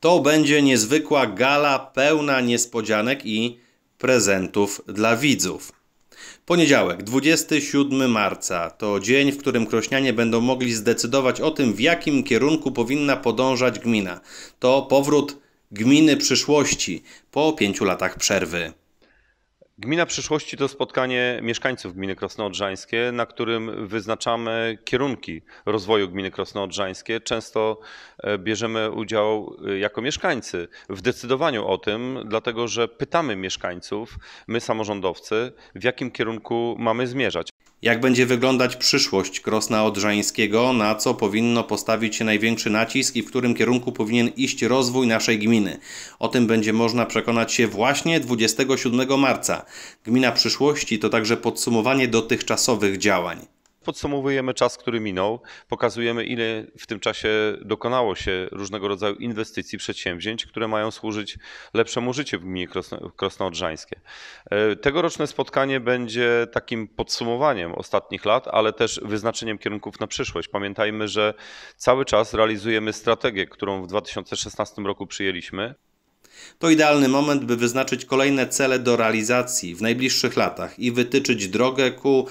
To będzie niezwykła gala pełna niespodzianek i prezentów dla widzów. Poniedziałek, 27 marca to dzień, w którym krośnianie będą mogli zdecydować o tym, w jakim kierunku powinna podążać gmina. To powrót gminy przyszłości po pięciu latach przerwy. Gmina przyszłości to spotkanie mieszkańców gminy Krosno-Odrzańskie, na którym wyznaczamy kierunki rozwoju gminy Krosno-Odrzańskie. Często e, bierzemy udział e, jako mieszkańcy w decydowaniu o tym, dlatego że pytamy mieszkańców, my samorządowcy, w jakim kierunku mamy zmierzać. Jak będzie wyglądać przyszłość Krosna Odrzańskiego, na co powinno postawić się największy nacisk i w którym kierunku powinien iść rozwój naszej gminy? O tym będzie można przekonać się właśnie 27 marca. Gmina przyszłości to także podsumowanie dotychczasowych działań podsumowujemy czas, który minął, pokazujemy, ile w tym czasie dokonało się różnego rodzaju inwestycji, przedsięwzięć, które mają służyć lepszemu życiu w gminie Krosno, Krosnoodrzańskie. E, tegoroczne spotkanie będzie takim podsumowaniem ostatnich lat, ale też wyznaczeniem kierunków na przyszłość. Pamiętajmy, że cały czas realizujemy strategię, którą w 2016 roku przyjęliśmy. To idealny moment, by wyznaczyć kolejne cele do realizacji w najbliższych latach i wytyczyć drogę ku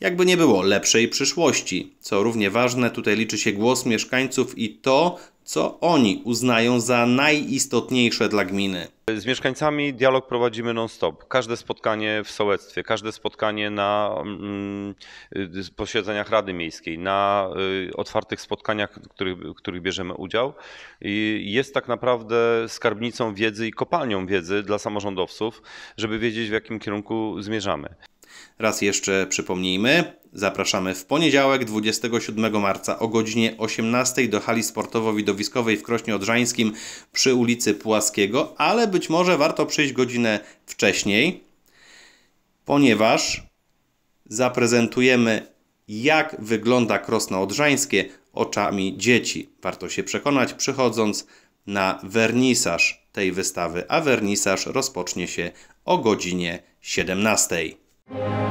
jakby nie było lepszej przyszłości. Co równie ważne, tutaj liczy się głos mieszkańców i to, co oni uznają za najistotniejsze dla gminy. Z mieszkańcami dialog prowadzimy non-stop. Każde spotkanie w sołectwie, każde spotkanie na mm, y, posiedzeniach Rady Miejskiej, na y, otwartych spotkaniach, w których, których bierzemy udział, I jest tak naprawdę skarbnicą wiedzy i kopalnią wiedzy dla samorządowców, żeby wiedzieć, w jakim kierunku zmierzamy. Raz jeszcze przypomnijmy, zapraszamy w poniedziałek 27 marca o godzinie 18 do hali sportowo-widowiskowej w Krośnie Odrzańskim przy ulicy Płaskiego, ale być może warto przyjść godzinę wcześniej, ponieważ zaprezentujemy jak wygląda krosno odrzańskie oczami dzieci. Warto się przekonać przychodząc na wernisaż tej wystawy, a wernisaż rozpocznie się o godzinie 17. Thank